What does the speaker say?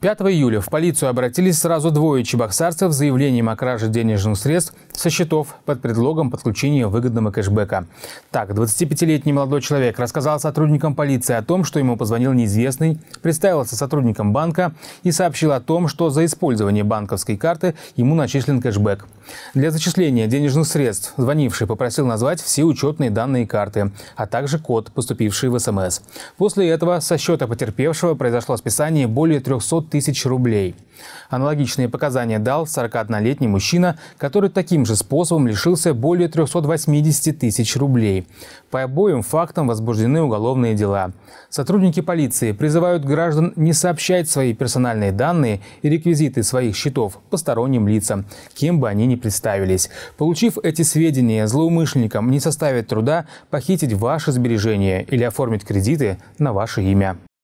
5 июля в полицию обратились сразу двое чебоксарцев с заявлением о краже денежных средств со счетов под предлогом подключения выгодного кэшбэка. Так, 25-летний молодой человек рассказал сотрудникам полиции о том, что ему позвонил неизвестный, представился сотрудником банка и сообщил о том, что за использование банковской карты ему начислен кэшбэк. Для зачисления денежных средств звонивший попросил назвать все учетные данные карты, а также код, поступивший в СМС. Эм После этого со счета потерпевшего произошло списание более 300 тысяч рублей. Аналогичные показания дал 41-летний мужчина, который таким же способом лишился более 380 тысяч рублей. По обоим фактам возбуждены уголовные дела. Сотрудники полиции призывают граждан не сообщать свои персональные данные и реквизиты своих счетов посторонним лицам, кем бы они ни представились. Получив эти сведения, злоумышленникам не составит труда похитить ваши сбережения или оформить кредиты на ваше имя.